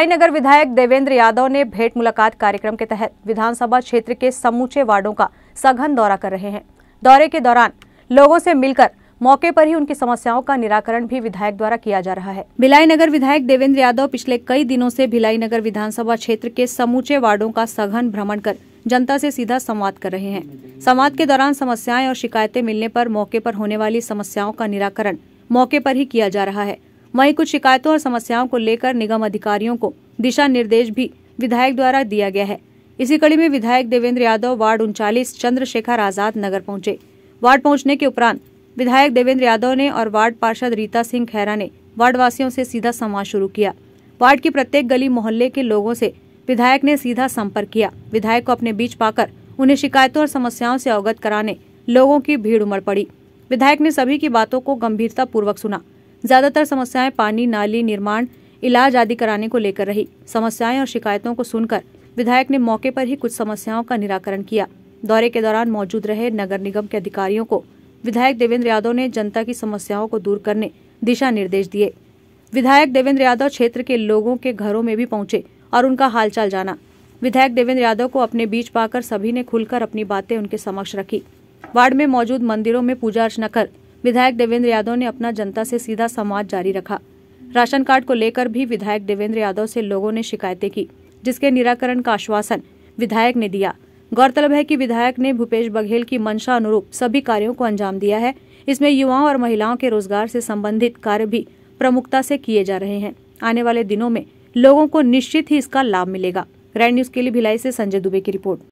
नगर विधायक देवेंद्र यादव ने भेंट मुलाकात कार्यक्रम के तहत विधानसभा क्षेत्र के समूचे वार्डों का सघन दौरा कर रहे हैं दौरे के दौरान लोगों से मिलकर मौके पर ही उनकी समस्याओं का निराकरण भी विधायक द्वारा किया जा रहा है भिलाई नगर विधायक देवेंद्र यादव पिछले कई दिनों से भिलाई नगर विधानसभा क्षेत्र के समूचे वार्डो का सघन भ्रमण कर जनता से सीधा संवाद कर रहे हैं संवाद के दौरान समस्याएं और शिकायतें मिलने पर मौके पर होने वाली समस्याओं का निराकरण मौके पर ही किया जा रहा है वहीं कुछ शिकायतों और समस्याओं को लेकर निगम अधिकारियों को दिशा निर्देश भी विधायक द्वारा दिया गया है इसी कड़ी में विधायक देवेंद्र यादव वार्ड उनचालीस चंद्रशेखर आजाद नगर पहुंचे वार्ड पहुंचने के उपरांत विधायक देवेंद्र यादव ने और वार्ड पार्षद रीता सिंह खैरा ने वार्ड वासियों से सीधा संवाद शुरू किया वार्ड की प्रत्येक गली मोहल्ले के लोगों से विधायक ने सीधा संपर्क किया विधायक को अपने बीच पाकर उन्हें शिकायतों और समस्याओं से अवगत कराने लोगों की भीड़ उमड़ पड़ी विधायक ने सभी की बातों को गंभीरता पूर्वक सुना ज्यादातर समस्याएं पानी नाली निर्माण इलाज आदि कराने को लेकर रही समस्याएं और शिकायतों को सुनकर विधायक ने मौके पर ही कुछ समस्याओं का निराकरण किया दौरे के दौरान मौजूद रहे नगर निगम के अधिकारियों को विधायक देवेंद्र यादव ने जनता की समस्याओं को दूर करने दिशा निर्देश दिए विधायक देवेंद्र यादव क्षेत्र के लोगों के घरों में भी पहुंचे और उनका हालचाल जाना विधायक देवेंद्र यादव को अपने बीच पाकर सभी ने खुलकर अपनी बातें उनके समक्ष रखी वार्ड में मौजूद मंदिरों में पूजा अर्चना कर विधायक देवेंद्र यादव ने अपना जनता से सीधा संवाद जारी रखा राशन कार्ड को लेकर भी विधायक देवेंद्र यादव से लोगों ने शिकायतें की जिसके निराकरण का आश्वासन विधायक ने दिया गौरतलब है कि विधायक ने भूपेश बघेल की मंशा अनुरूप सभी कार्यों को अंजाम दिया है इसमें युवाओं और महिलाओं के रोजगार से संबंधित कार्य भी प्रमुखता से किए जा रहे हैं आने वाले दिनों में लोगों को निश्चित ही इसका लाभ मिलेगा ग्रैंड न्यूज के लिए भिलाई से संजय दुबे की रिपोर्ट